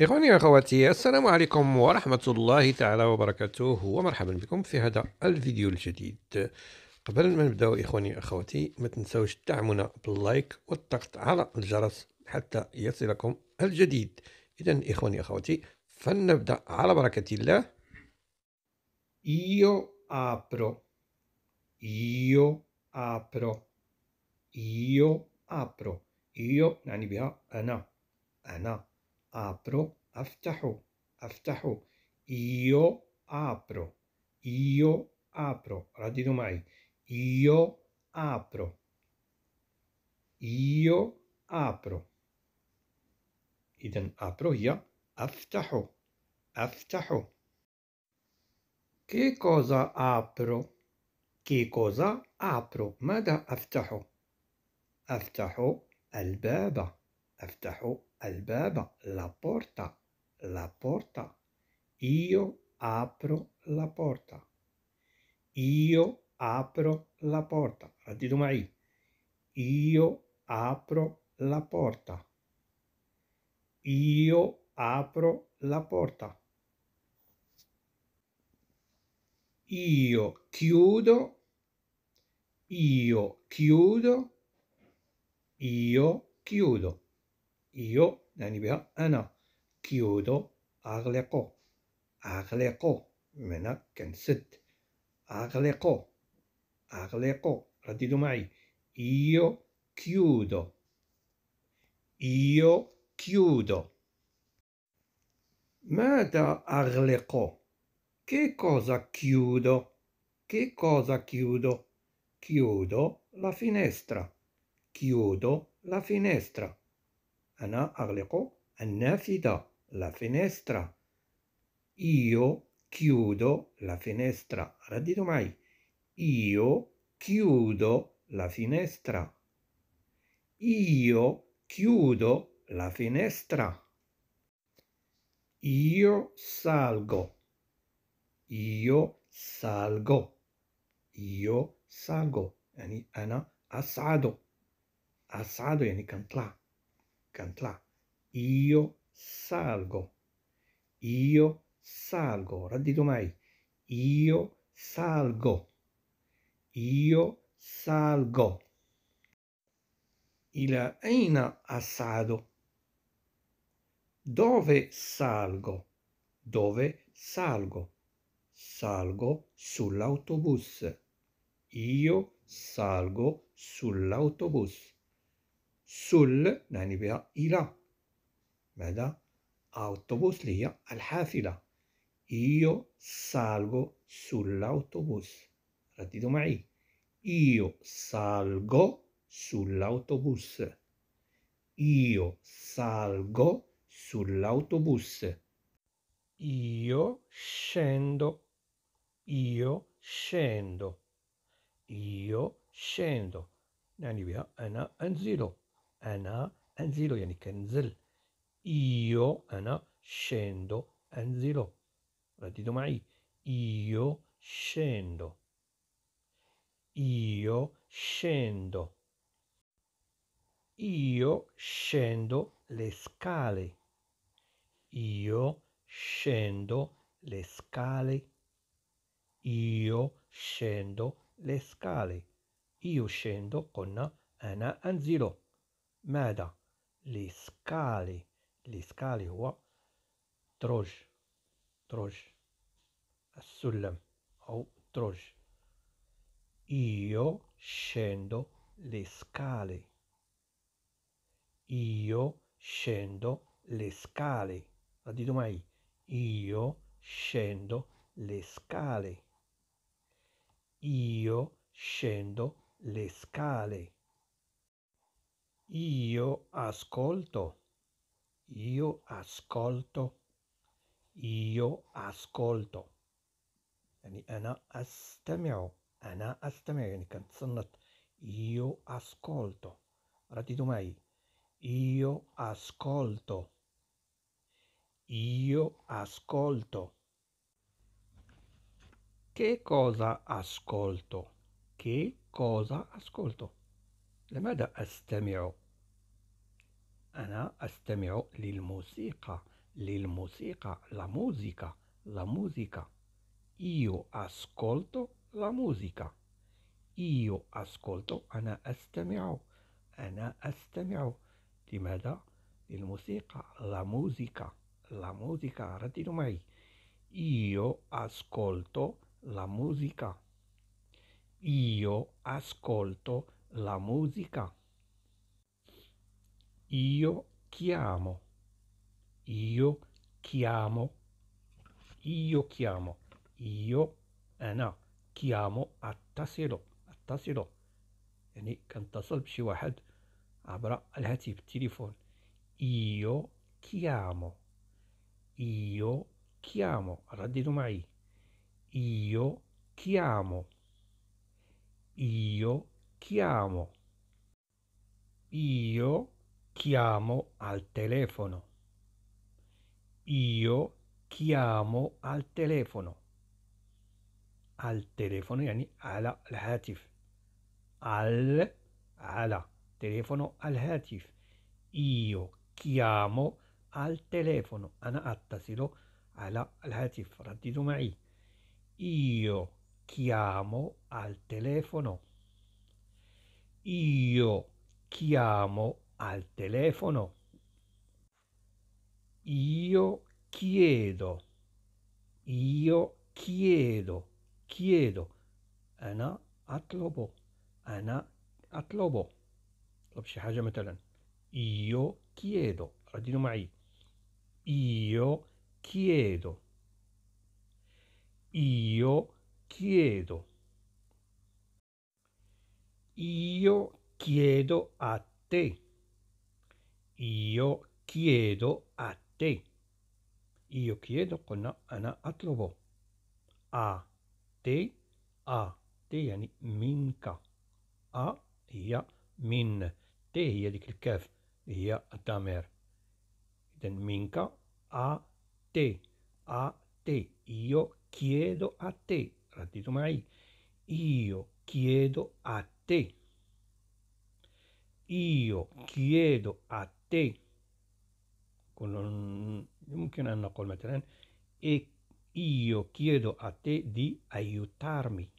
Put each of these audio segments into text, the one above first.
إخواني وأخواتي السلام عليكم ورحمة الله تعالى وبركاته ومرحبا بكم في هذا الفيديو الجديد قبل ما نبداو إخواني وأخواتي ما تنسوش تدعمونا باللايك والضغط على الجرس حتى يصلكم الجديد إذا إخواني وأخواتي فلنبدأ على بركة الله Io apro Io apro Io apro Io نعني بها أنا أنا أبرو افتحو افتحو يو أبرو يو أبرو ردينو معي يو أبرو يو أبرو إذن أبرو هي افتحو افتحو che cosa apro che cosa apro ماذا افتحو افتحو الباب افتحو al la porta, la porta. Io apro la porta. Io apro la porta. Addido mai. Io apro la porta. Io apro la porta. Io chiudo. Io chiudo. Io chiudo io يعني بها أنا chiudo أغلق أغلق بمعنى كنسد أغلق أغلق رددوا معي io chiudo io chiudo ماذا أغلق che cosa chiudo che cosa chiudo chiudo la finestra chiudo la finestra أنا أغلق النافذة la finestra io chiudo la finestra reddito mai io chiudo la finestra io chiudo la finestra io salgo io salgo io salgo يعني أنا asado asado يعني cantla cantlà. Io salgo. Io salgo. Raddito mai. Io salgo. Io salgo. Il eina assado. Dove salgo? Dove salgo? Salgo sull'autobus. Io salgo sull'autobus sul yani veya ila. Veda autobuslija al ħafila Io salgo sull'autobus. Radditu ma'i. Io salgo sull'autobus. Io salgo sull'autobus. Io scendo. Io scendo. Io scendo. Nani via, ana anzilo ana أنزل يعني كنزل io أنا scendo أنزل رددوا معي io scendo io scendo io scendo le scale io scendo le scale io scendo le scale io scendo con أنا أنزل ماذا؟ لسكالي لسكالي هو دروج دروج السلم أو دروج Io scendo le scale. Io scendo le scale. La dito mai. Io scendo le scale. Io scendo le scale. Io ascolto. Io ascolto. Io ascolto. يعني أنا أستمع أنا أستمع يعني canzonat, Io ascolto. Ripetito mai. Io ascolto. Io ascolto. Che cosa ascolto? Che cosa ascolto? لماذا أستمع؟ أنا أستمع للموسيقى للموسيقى لا موزيكا لا موزيكا io أسكولتو لا musica io أسكولتو أنا أستمع أنا أستمع لماذا؟ للموسيقى لا موزيكا لا موزيكا رددوا معي io أسكولتو لا musica io أسكولتو la musica. Io chiamo, io chiamo, io chiamo, io, eh no, chiamo أتصل أتصل يعني كنتصل بشي واحد عبر الهاتف التليفون io chiamo io chiamo رددوا معي io chiamo io chiamo. Io chiamo al telefono. Io chiamo al telefono. Al telefono يعني على الهاتف. Al على telefono al هاتف. Io chiamo al telefono. أنا أتصل على الهاتف. رددوا ma'i. Io chiamo al telefono. Io chiamo al telefono. Io chiedo. Io chiedo. Chiedo. Ana أطلب. أنا أطلب. أطلب شي حاجة مثلا. Io chiedo. ردينوا معي. Io chiedo. Io chiedo. Io chiedo a te. Io chiedo a te. io chiedo قلنا أنا أطلب a te a te يعني منك a هي min. te هي ديك الكاف هي الضمير إذا منك a te a te io chiedo a te رددوا معي io chiedo a te te. Io chiedo a te, ممكن أن نقول مثلا e io chiedo a te di aiutarmi.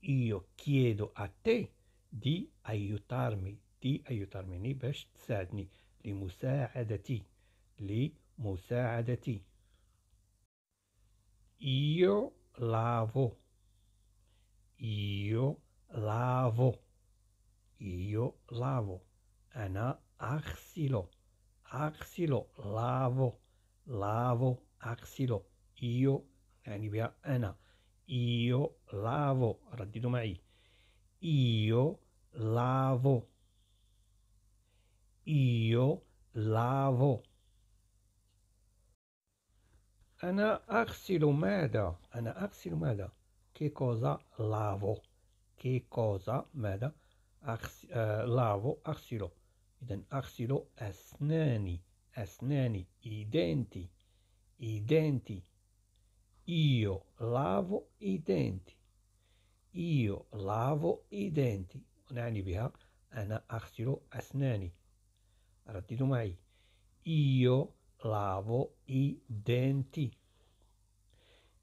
Io chiedo a te di aiutarmi. di دي أيطرمني باش تساعدني لمساعدتي لمساعدتي Io lavo. Io lavo. Io lavo. Ana axilo. Axilo lavo. Lavo axilo. Io يعني ana, io lavo raddito mai, io lavo io lavo أنا أغسل ماذا أنا أغسل ماذا che cosa lavo che cosa, veda, أغس... آه... Eh, lavo, أغسله إذا أغسل أسناني أسناني i denti i denti io lavo i denti io lavo i denti ونعني بها أنا أغسل أسناني رددوا معي io lavo i denti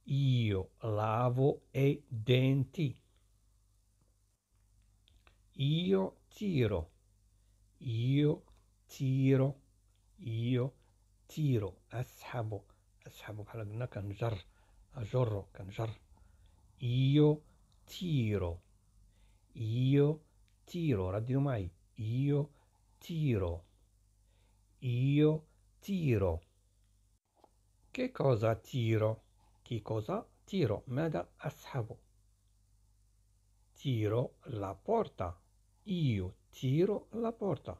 io lavo i denti io tiro. Io tiro. Io tiro. أسحب أسحب بحال قلنا كنجر أجر كنجر Io tiro. Io tiro. radio mai, Io tiro. Io tiro. Che cosa tiro? Che cosa tiro? ماذا أسحب? Tiro la porta. Io tiro la porta.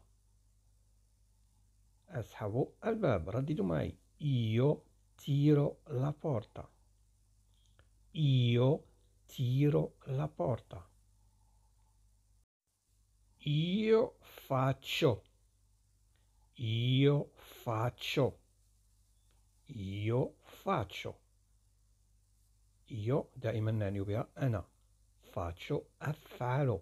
أسحب الباب رددوا معي Io tiro la porta. Io tiro la porta. Io faccio. Io faccio. Io faccio. Io da نعنيو via, أنا. Faccio a أفعل.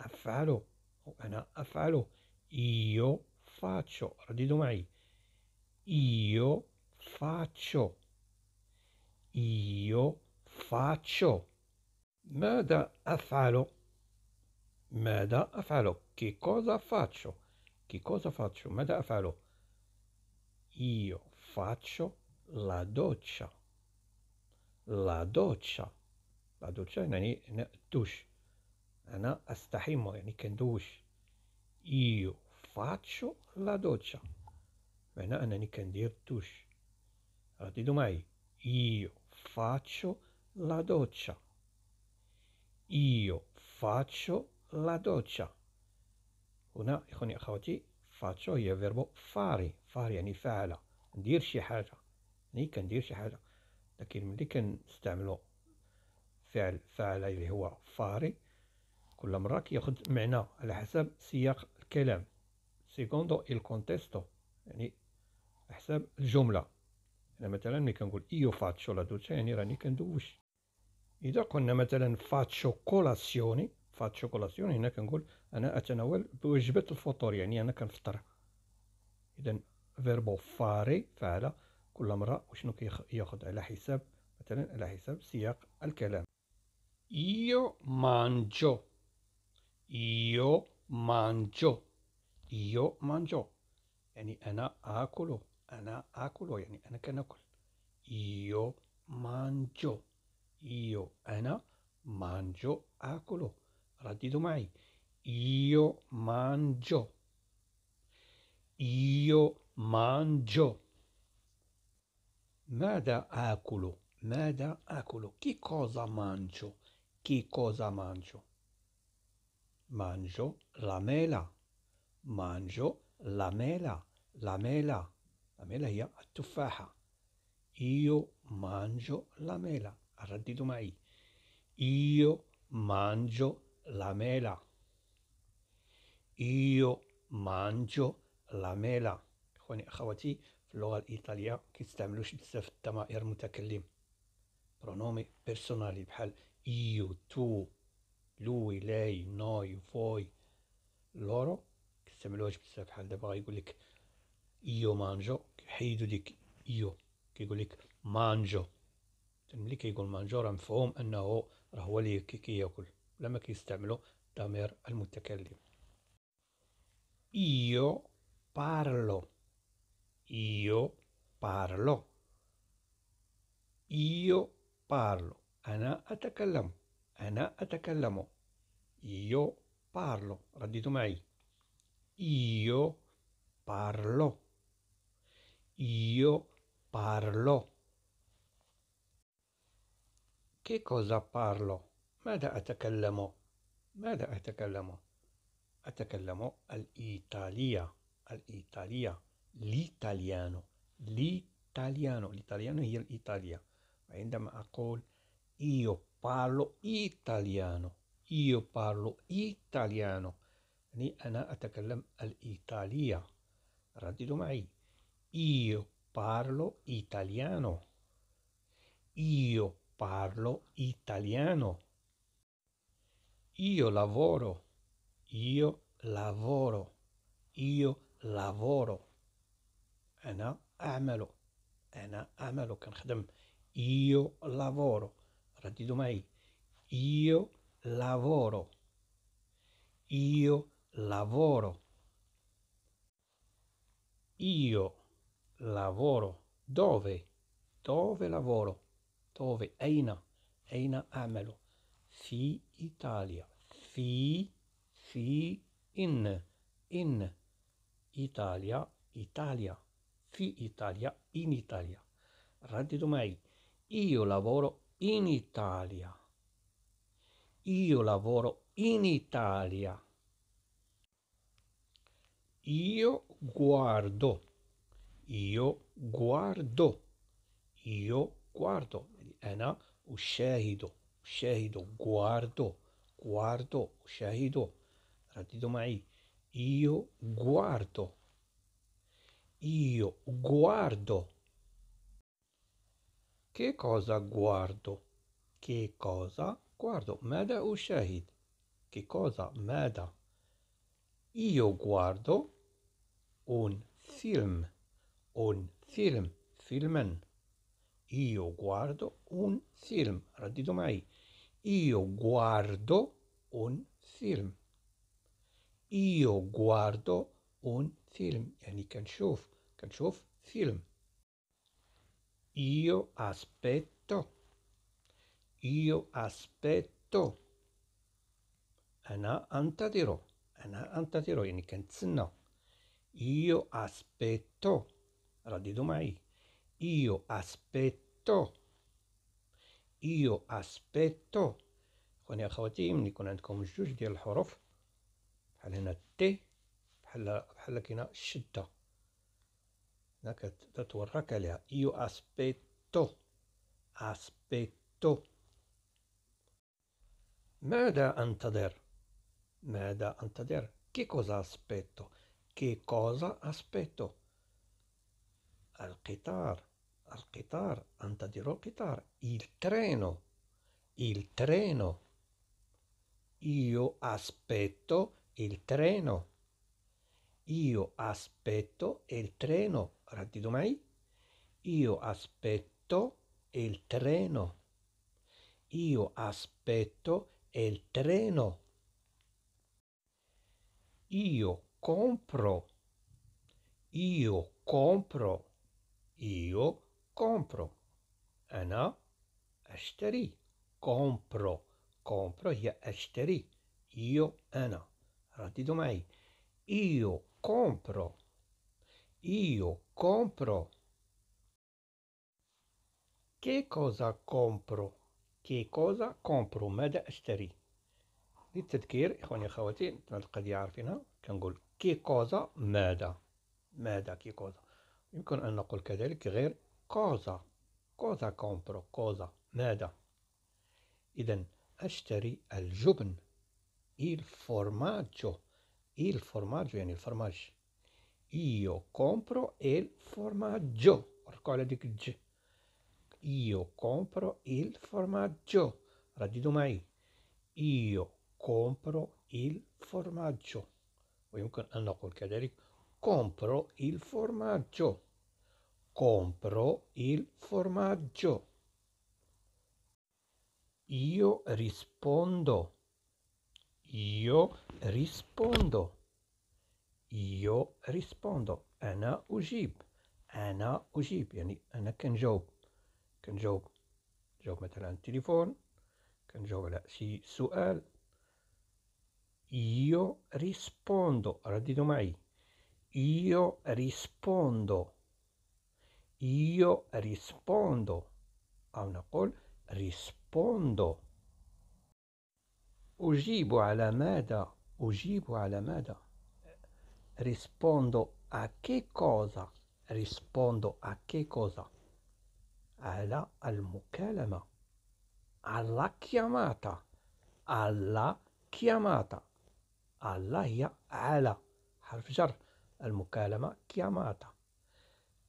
أفعله أو أنا أفعله io faccio رددوا معي io faccio io faccio ماذا أفعل ماذا أفعل che cosa faccio che cosa faccio ماذا أفعل io faccio la doccia la doccia la doccia يعني الدوش انا استحمى يعني كندوش ايو فاتشو لا دوتشا معنى انني كندير الدوش رددوا معي ايو فاتشو لا دوتشا ايو فاتشو لا دوتشا هنا اخواني اخواتي فاتشو هي فيربو فاري فاري يعني فعل ندير شي حاجه يعني كندير شي حاجه لكن ملي كنستعملو فعل فعل اللي هو فاري كل مرة كياخد معنى على حسب سياق الكلام سيكوندو إل كونتيستو يعني حساب الجملة أنا يعني مثلا ملي كنقول إيو فاتشو لا دوتشا يعني راني كندوش إذا قلنا مثلا فاتشو كولاسيوني فاتشو كولاسيوني هنا كنقول أنا أتناول بوجبة الفطور يعني أنا كنفطر إذا فيربو فاري فعل كل مرة وشنو كياخد على حساب مثلا على حساب سياق الكلام إيو مانجو Io mangio. Io mangio. يعني أنا آكل. أنا آكل يعني أنا كناكل. Io mangio. Io أنا mangio آكل. رددوا mai Io mangio. Io mangio. ماذا آكل؟ ماذا آكل؟ Che cosa mangio? Che cosa mangio? Mangio la mela. Mangio la mela. La mela. La mela هي التفاحة. Io mangio la mela. الردد mai. Io mangio la mela. Io mangio la mela. إخواني أخواتي في اللغة الإيطالية كيستعملوش بزاف الضمائر المتكلم. برونومي بيرسونالي بحال إيو تو لوي لاي ناي فوي لورو كيستعملوهاش بزاف بحال دابا غيقول لك ايو مانجو كيحيدو ديك ايو كيقول لك مانجو ملي كيقول مانجو راه مفهوم انه راه هو اللي كياكل بلا ما كيستعملو ضمير المتكلم يو بارلو يو بارلو يو بارلو انا اتكلم أنا أتكلم io parlo رددوا معي io parlo io parlo che cosa parlo ماذا أتكلم ماذا أتكلم أتكلم الإيطالية الإيطالية l'italiano l'italiano l'italiano هي الإيطالية وعندما أقول io parlo italiano io parlo italiano يعني أنا al-Italia. رددوا mai. io parlo italiano io parlo italiano io lavoro io lavoro io lavoro أنا أعمل أنا أعمل كنخدم io lavoro radidomai, io lavoro, io lavoro, io lavoro, dove, dove lavoro, dove, eina, eina amelo, fi Italia, fi, fi in, in Italia, Italia, fi Italia, in Italia. Radidomai, io lavoro in Italia. Io lavoro in Italia. Io guardo. Io guardo. Io guardo. أنا أشاهد أشاهد guardo guardo أشاهد رددوا معي io guardo io guardo che cosa guardo? Che cosa guardo? Mada ushahid. Che cosa? Mada. Io guardo un film. Un film. Filmen. Io guardo un film. Radito mai. Io guardo un film. Io guardo un film. يعني كنشوف كنشوف film. Io aspetto. Io aspetto. أنا أنتظر. أنا أنتظر يعني كنتسنى. Io aspetto. رددوا معي. Io aspetto. Io aspetto. اخواني اخواتي من يكون عندكم جوج ديال الحروف بحال هنا تي بحال بحال كاينه الشده la, la tua racalea. Io aspetto, aspetto. ماذا أنتظر؟ ماذا أنتظر؟ Che cosa aspetto? Che cosa aspetto? Al chitar, القطار القطار أنتظر chitar. Il treno Il treno Io aspetto il treno Io aspetto il treno parati domani, io aspetto il treno. Io aspetto il treno. Io compro. Io compro. Io compro. أنا ah, أشتري. Compro. Compro هي أشتري. Io Anna. رددوا معي. Io compro. Io compro. Che cosa compro? Che cosa compro؟ ماذا أشتري؟ للتذكير إخواني أخواتي القضية عارفينها كنقول كي كوزا ماذا ماذا كي كوزا يمكن أن نقول كذلك غير كوزا كوزا كومبرو كوزا ماذا إذا أشتري الجبن il formaggio il formaggio يعني الفرماج Io compro il formaggio. di Ricorda Io compro il formaggio. Radido mai. Io compro il formaggio. Vogliamo ah, che hanno qualche cadere. Compro il formaggio. Compro il formaggio. Io rispondo. Io rispondo. Io rispondo. Ana ujib. Ana ujib. يعني أنا كنجاوب كنجاوب جاوب مثلا التليفون كنجاوب على شي سؤال Io rispondo. رددوا معي. Io rispondo. Io rispondo. أو نقول rispondo. أجيب على ماذا؟ أجيب على ماذا؟ rispondo a che cosa rispondo a che cosa alla al-mukalama alla chiamata alla chiamata alla ala. على حرف al mukalama chiamata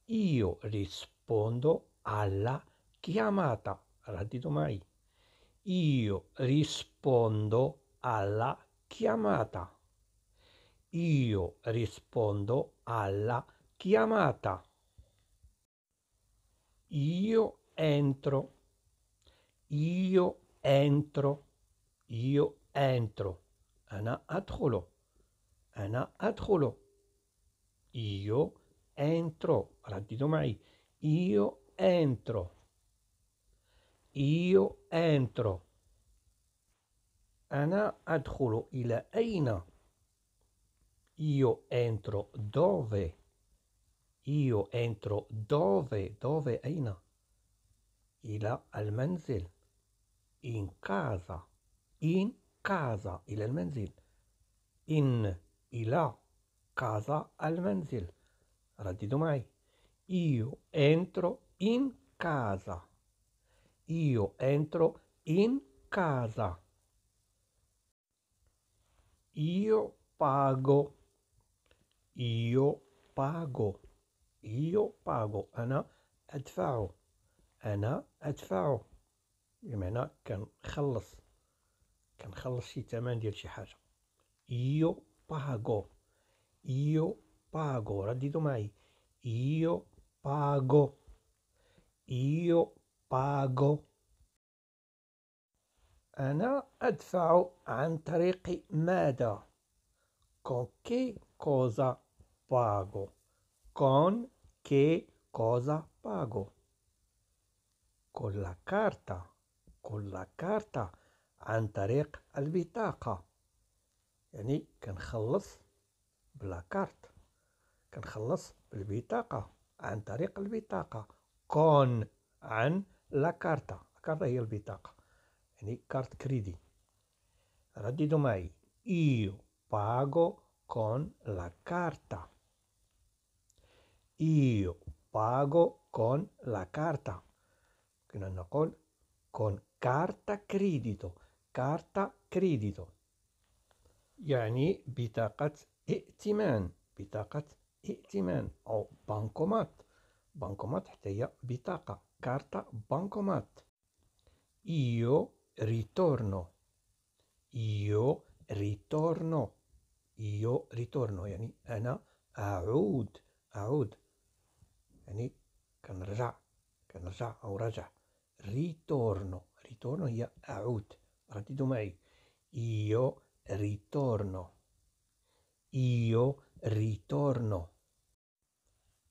io rispondo alla chiamata radito mai io rispondo alla chiamata io rispondo alla chiamata. Io entro. Io entro. Io entro. أنا أدخل. أنا أدخل. Io entro. رددوا mai, Io entro. Io entro. أنا أدخل ila aina io entro dove? Io entro dove? Dove أين؟ al menzil in casa in casa إلى menzil in ila casa al menzil رددوا mai io entro in casa io entro in casa io pago Io pago. Io pago. أنا ادفع أنا ادفع بمعنى كنخلص كنخلص شي ثمن ديال شي حاجة. Io pago. Io pago. رددوا معي. Io pago. Io pago. أنا أدفع عن طريق ماذا؟ Con che cosa pago? Con che cosa pago? Con la carta. Con la carta عن طريق البطاقة يعني كنخلص بلا كارت كنخلص بالبطاقة عن طريق البطاقة كون عن لا كارتا الكارتا هي البطاقة يعني كارت كريدي رددوا معي io pago con la carta Io pago con la carta. No, con, con carta credito. Carta credito. يعني بطاقة ائتمان بطاقة ائتمان أو بانكومات بانكومات حتى هي بطاقة كارتا بانكومات io ritorno io ritorno io ritorno يعني أنا أعود أعود يعني كنرجع كنرجع او رجع ريتورنو ريتورنو هي اعود رددوا معي io ritorno io ritorno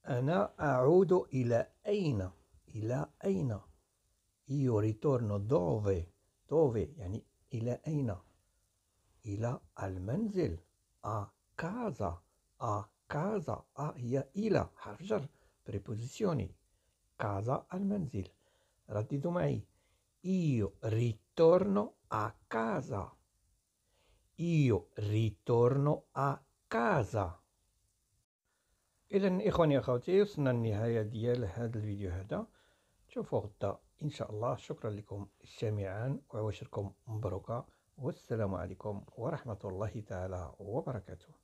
انا اعود الى اين الى اين io ritorno dove dove يعني الى اين الى المنزل a casa a casa a هي الى حرف جر preposizioni casa al manzil رددوا معي io ritorno a casa io ritorno a casa اذا اخواني اخواتي وصلنا النهاية ديال هذا الفيديو هذا تشوفوا غدا ان شاء الله شكرا لكم جميعا وعواشركم مبروكه والسلام عليكم ورحمه الله تعالى وبركاته